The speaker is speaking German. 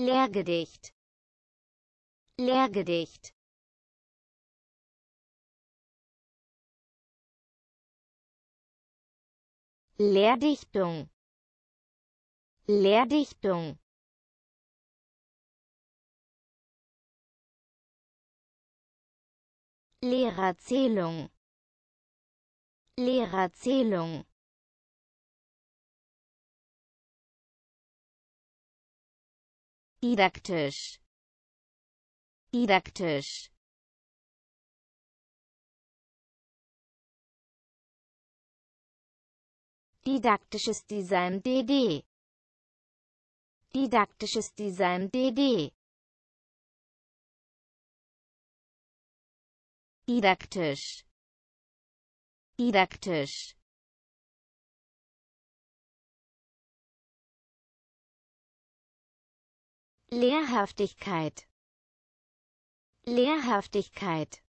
Lehrgedicht Lehrgedicht Lehrdichtung Lehrdichtung Lehrerzählung Lehrerzählung Didaktisch. Didaktisch. Didaktisches Design DD. Didaktisches Design DD. Didaktisch. Didaktisch. Lehrhaftigkeit Lehrhaftigkeit